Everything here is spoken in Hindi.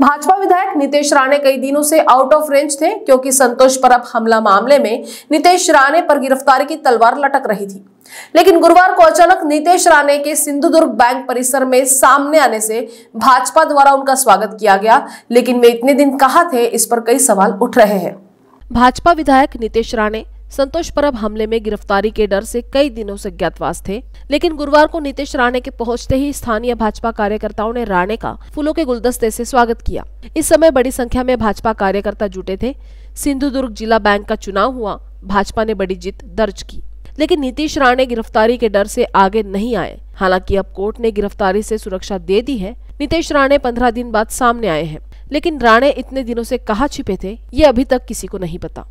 भाजपा विधायक नितेश राणे कई दिनों से आउट ऑफ रेंज थे क्योंकि संतोष परब हमला मामले में नितेश राणे पर गिरफ्तारी की तलवार लटक रही थी लेकिन गुरुवार को अचानक नितेश राणे के सिंधुदुर्ग बैंक परिसर में सामने आने से भाजपा द्वारा उनका स्वागत किया गया लेकिन वे इतने दिन कहा थे इस पर कई सवाल उठ रहे हैं भाजपा विधायक नितेश राणे संतोष परब हमले में गिरफ्तारी के डर से कई दिनों से ज्ञातवास थे लेकिन गुरुवार को नीतीश राणे के पहुंचते ही स्थानीय भाजपा कार्यकर्ताओं ने राणे का फूलों के गुलदस्ते से स्वागत किया इस समय बड़ी संख्या में भाजपा कार्यकर्ता जुटे थे सिंधुदुर्ग जिला बैंक का चुनाव हुआ भाजपा ने बड़ी जीत दर्ज की लेकिन नीतीश राणे गिरफ्तारी के डर से आगे नहीं आए हालांकि अब कोर्ट ने गिरफ्तारी से सुरक्षा दे दी है नीतीश राणे पंद्रह दिन बाद सामने आए हैं लेकिन राणे इतने दिनों से कहा छिपे थे ये अभी तक किसी को नहीं पता